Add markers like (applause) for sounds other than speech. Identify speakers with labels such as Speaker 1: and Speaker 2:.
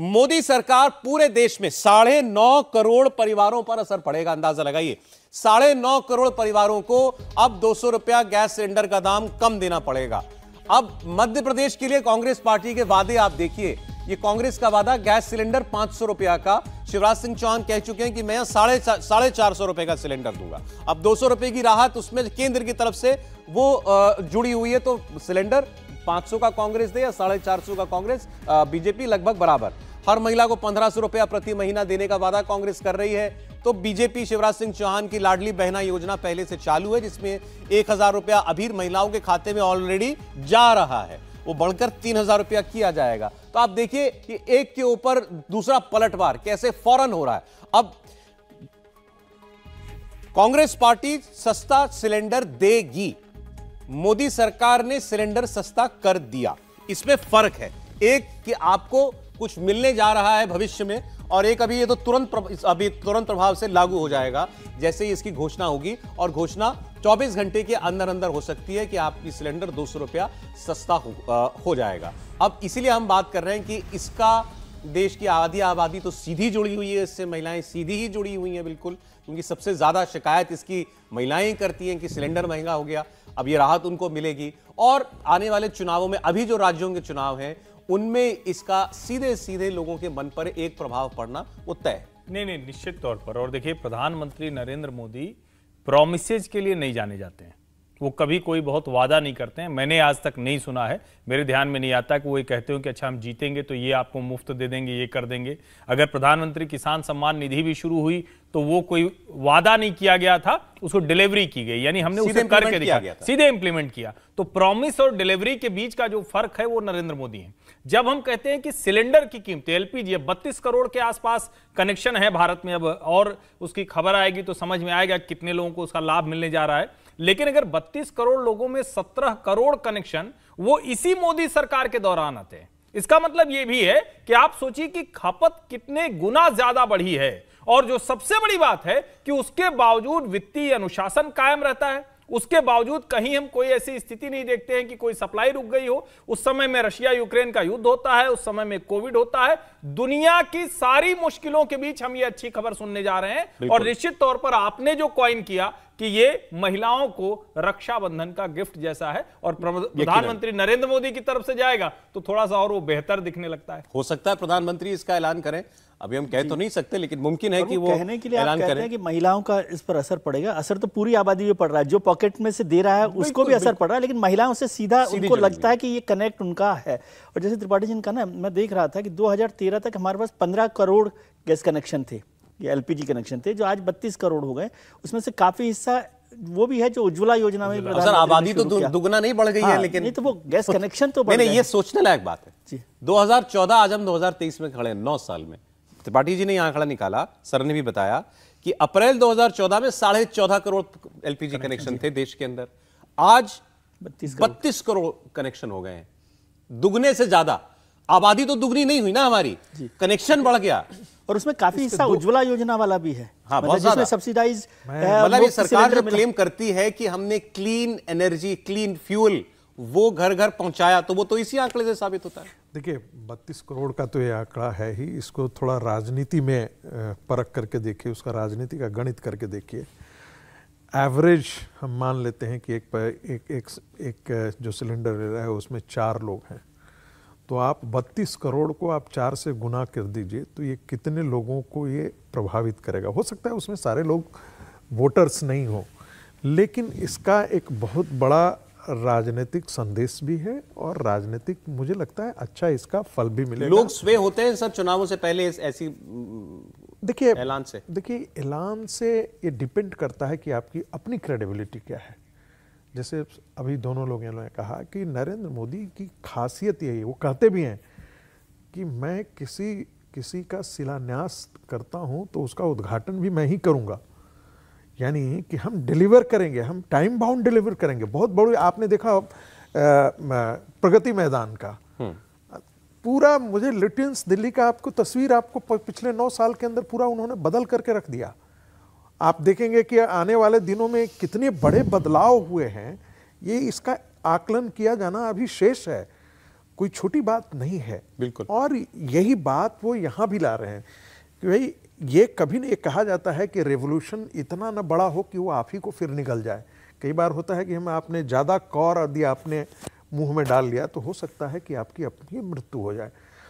Speaker 1: मोदी सरकार पूरे देश में साढ़े नौ करोड़ परिवारों पर असर पड़ेगा अंदाजा लगाइए साढ़े नौ करोड़ परिवारों को अब दो सौ रुपया गैस सिलेंडर का दाम कम देना पड़ेगा अब मध्य प्रदेश के लिए कांग्रेस पार्टी के वादे आप देखिए ये कांग्रेस का वादा गैस सिलेंडर पांच सौ रुपया का शिवराज सिंह चौहान कह चुके हैं कि मैं साढ़े साढ़े चार सौ रुपए का सिलेंडर दूंगा अब दो सौ रुपए की राहत उसमें केंद्र की तरफ से वो जुड़ी हुई है तो सिलेंडर 500 का कांग्रेस दे या साढ़े चार सौ का कांग्रेस बीजेपी लगभग बराबर हर महिला को पंद्रह सौ रुपया प्रति महीना देने का वादा कांग्रेस कर रही है तो बीजेपी शिवराज सिंह चौहान की लाडली बहना योजना पहले से चालू है जिसमें एक हजार रुपया अभी महिलाओं के खाते में ऑलरेडी जा रहा है वो बढ़कर तीन हजार रुपया किया जाएगा तो आप देखिए कि एक के ऊपर दूसरा पलटवार कैसे फौरन हो रहा है अब कांग्रेस पार्टी सस्ता सिलेंडर देगी मोदी सरकार ने सिलेंडर सस्ता कर दिया इसमें फर्क है एक कि आपको कुछ मिलने जा रहा है भविष्य में और एक अभी ये तो तुरंत प्र, अभी तुरंत प्रभाव से लागू हो जाएगा जैसे ही इसकी घोषणा होगी और घोषणा 24 घंटे के अंदर अंदर हो सकती है कि आपकी सिलेंडर दो सौ रुपया सस्ता हो, आ, हो जाएगा अब इसीलिए हम बात कर रहे हैं कि इसका देश की आधी आबादी तो सीधी जुड़ी हुई है इससे महिलाएं सीधी ही जुड़ी हुई हैं बिल्कुल क्योंकि सबसे ज़्यादा शिकायत इसकी महिलाएं करती हैं कि सिलेंडर महंगा हो गया अब ये राहत उनको मिलेगी और आने वाले चुनावों में अभी जो राज्यों के चुनाव हैं उनमें इसका सीधे सीधे लोगों
Speaker 2: के मन पर एक प्रभाव पड़ना वो तय नहीं नहीं निश्चित तौर पर और देखिए प्रधानमंत्री नरेंद्र मोदी प्रोमिसेज के लिए नहीं जाने जाते हैं वो कभी कोई बहुत वादा नहीं करते हैं मैंने आज तक नहीं सुना है मेरे ध्यान में नहीं आता कि वो ये कहते हो कि अच्छा हम जीतेंगे तो ये आपको मुफ्त दे देंगे ये कर देंगे अगर प्रधानमंत्री किसान सम्मान निधि भी शुरू हुई तो वो कोई वादा नहीं किया गया था उसको डिलीवरी की गई यानी हमने उसे करके दिखा सीधे इंप्लीमेंट किया तो प्रॉमिस और डिलीवरी के बीच का जो फर्क है वो नरेंद्र मोदी है जब हम कहते हैं कि सिलेंडर की कीमत एलपीजी बत्तीस करोड़ के आसपास कनेक्शन है भारत में अब और उसकी खबर आएगी तो समझ में आएगा कितने लोगों को उसका लाभ मिलने जा रहा है लेकिन अगर 32 करोड़ लोगों में 17 करोड़ कनेक्शन वो इसी मोदी सरकार के दौरान आते हैं इसका मतलब यह भी है कि आप सोचिए कि खपत कितने गुना ज्यादा बढ़ी है और जो सबसे बड़ी बात है कि उसके बावजूद वित्तीय अनुशासन कायम रहता है उसके बावजूद कहीं हम कोई ऐसी स्थिति नहीं देखते हैं कि कोई सप्लाई रुक गई हो उस समय में रशिया यूक्रेन का युद्ध होता है उस समय में कोविड होता है दुनिया की सारी मुश्किलों के बीच हम ये अच्छी खबर सुनने जा रहे हैं और निश्चित तौर पर आपने जो क्वाइन किया कि ये महिलाओं को रक्षाबंधन का गिफ्ट जैसा है और प्रधानमंत्री नरेंद्र मोदी की तरफ से जाएगा तो थोड़ा सा और वो बेहतर दिखने लगता है हो सकता है प्रधानमंत्री
Speaker 1: इसका ऐलान करें अभी हम कह तो नहीं सकते लेकिन मुमकिन है कि वो कहने के लिए आप कहते हैं कि
Speaker 2: महिलाओं का इस पर असर पड़ेगा असर तो पूरी आबादी पे पड़ रहा है जो पॉकेट में से दे रहा है उसको भी असर पड़ रहा है लेकिन महिलाओं से सीधा उनको लगता है कि ये कनेक्ट उनका है और जैसे त्रिपाठी जी का ना मैं देख रहा था कि दो तक हमारे पास पंद्रह करोड़ गैस कनेक्शन थे ये एलपीजी कनेक्शन थे जो आज 32 करोड़ हो गए उसमें से काफी हिस्सा वो भी है जो उज्ज्वला योजना में सर आबादी तो दुगना नहीं बढ़ गई है हाँ, लेकिन नहीं तो वो गैस कनेक्शन तो (laughs) नहीं ये सोचने
Speaker 1: लायक बात है चौदह आज हम तेईस में खड़े नौ साल में त्रिपाठी जी ने यहाँ खड़ा निकाला सर ने भी बताया कि अप्रैल 2014 में साढ़े चौदह करोड़ एलपीजी कनेक्शन थे देश के अंदर आज बत्तीस करोड़ कनेक्शन हो गए हैं दुगने से ज्यादा आबादी तो दुगनी नहीं हुई ना हमारी कनेक्शन बढ़ गया और उसमें काफी हिस्सा
Speaker 2: उज्ज्वला योजना वाला भी है हाँ, मतलब जिसमें
Speaker 1: सब्सिडाइज मतलब ये सरकार जो क्लेम करती है कि हमने क्लीन एनर्जी क्लीन फ्यूल वो घर घर पहुंचाया तो वो तो इसी आंकड़े से साबित होता है
Speaker 3: देखिए बत्तीस करोड़ का तो ये आंकड़ा है ही इसको थोड़ा राजनीति में परख करके देखिए उसका राजनीति का गणित करके देखिए एवरेज हम मान लेते हैं कि एक एक एक, एक जो सिलेंडर ले रहा है उसमें चार लोग हैं तो आप 32 करोड़ को आप चार से गुना कर दीजिए तो ये कितने लोगों को ये प्रभावित करेगा हो सकता है उसमें सारे लोग वोटर्स नहीं हो लेकिन इसका एक बहुत बड़ा राजनीतिक संदेश भी है और राजनीतिक मुझे लगता है अच्छा इसका फल भी मिलेगा लोग
Speaker 1: स्वे होते हैं सर चुनावों से पहले इस ऐसी देखिए ऐलान से
Speaker 3: देखिए ऐलान से ये डिपेंड करता है कि आपकी अपनी क्रेडिबिलिटी क्या है जैसे अभी दोनों लोगों ने कहा कि नरेंद्र मोदी की खासियत यही है वो कहते भी हैं कि मैं किसी किसी का शिलान्यास करता हूँ तो उसका उद्घाटन भी मैं ही करूँगा यानी कि हम डिलीवर करेंगे हम टाइम बाउंड डिलीवर करेंगे बहुत बड़े आपने देखा प्रगति मैदान का हम्म। पूरा मुझे लिटियंस दिल्ली का आपको तस्वीर आपको पिछले नौ साल के अंदर पूरा उन्होंने बदल करके रख दिया आप देखेंगे कि आने वाले दिनों में कितने बड़े बदलाव हुए हैं ये इसका आकलन किया जाना अभी शेष है कोई छोटी बात नहीं है बिल्कुल और यही बात वो यहाँ भी ला रहे हैं कि भाई ये कभी नहीं कहा जाता है कि रेवोल्यूशन इतना ना बड़ा हो कि वो आप ही को फिर निकल जाए कई बार होता है कि हम आपने ज़्यादा कौर यदि आपने मुंह में डाल लिया तो हो सकता है कि आपकी अपनी मृत्यु हो जाए